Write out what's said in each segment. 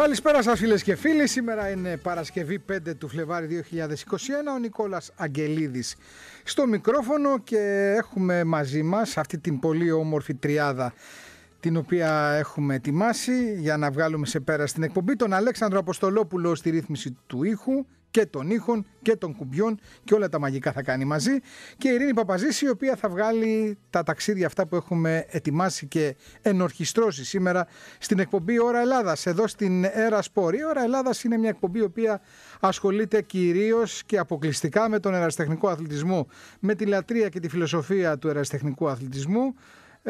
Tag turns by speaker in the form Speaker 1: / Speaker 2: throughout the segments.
Speaker 1: Καλησπέρα σας φίλες και φίλοι. Σήμερα είναι Παρασκευή 5 του Φλεβάρι 2021. Ο Νικόλας Αγγελίδης στο μικρόφωνο και έχουμε μαζί μας αυτή την πολύ όμορφη τριάδα την οποία έχουμε ετοιμάσει για να βγάλουμε σε πέρα στην εκπομπή τον Αλέξανδρο Αποστολόπουλο στη ρύθμιση του ήχου και των ήχων και των κουμπιών και όλα τα μαγικά θα κάνει μαζί. Και η Ειρήνη Παπαζήση, η οποία θα βγάλει τα ταξίδια αυτά που έχουμε ετοιμάσει και ενορχιστρώσει σήμερα στην εκπομπή Ώρα Ελλάδας, εδώ στην Έρα Σπορ. Η Ώρα Ελλάδας είναι μια εκπομπή η οποία ασχολείται κυρίως και αποκλειστικά με τον εραστεχνικό αθλητισμό, με τη λατρεία και τη φιλοσοφία του εραστεχνικού αθλητισμού.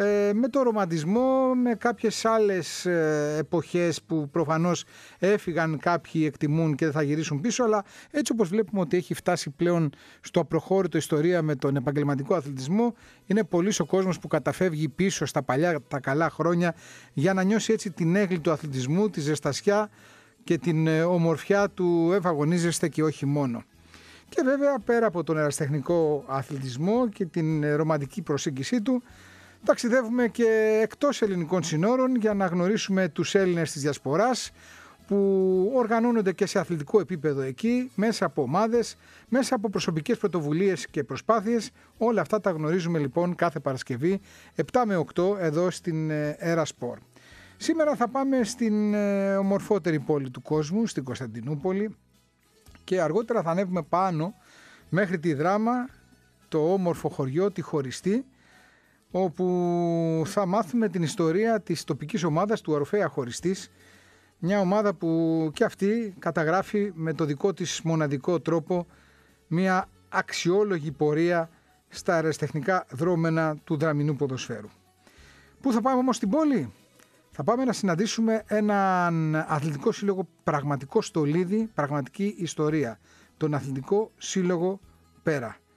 Speaker 1: Ε, με το ρομαντισμό, με κάποιες άλλες ε, εποχές που προφανώς έφυγαν κάποιοι εκτιμούν και δεν θα γυρίσουν πίσω, αλλά έτσι όπως βλέπουμε ότι έχει φτάσει πλέον στο προχώρητο ιστορία με τον επαγγελματικό αθλητισμό, είναι πολύ ο κόσμος που καταφεύγει πίσω στα παλιά τα καλά χρόνια για να νιώσει έτσι την έγκλη του αθλητισμού, τη ζεστασιά και την ε, ομορφιά του εφαγωνίζεστε και όχι μόνο. Και βέβαια πέρα από τον εραστεχνικό αθλητισμό και την ρομαντική προσέγγιση του, ταξιδεύουμε και εκτός ελληνικών συνόρων για να γνωρίσουμε τους Έλληνες της Διασποράς που οργανώνονται και σε αθλητικό επίπεδο εκεί, μέσα από ομάδες, μέσα από προσωπικές πρωτοβουλίες και προσπάθειες. Όλα αυτά τα γνωρίζουμε λοιπόν κάθε Παρασκευή 7 με 8 εδώ στην ε, Era Sport. Σήμερα θα πάμε στην ε, ομορφότερη πόλη του κόσμου, στην Κωνσταντινούπολη και αργότερα θα ανέβουμε πάνω μέχρι τη δράμα, το όμορφο χωριό, τη χωριστή, όπου θα μάθουμε την ιστορία της τοπικής ομάδας του Αρουφέα Χωριστής, μια ομάδα που και αυτή καταγράφει με το δικό της μοναδικό τρόπο μια αξιόλογη πορεία στα αεραστεχνικά δρόμενα του δραμινού ποδοσφαίρου. Πού θα πάμε όμως στην πόλη? Θα πάμε να συναντήσουμε έναν αθλητικό σύλλογο πραγματικό στολίδι, πραγματική ιστορία. Τον αθλητικό σύλλογο Πέρα.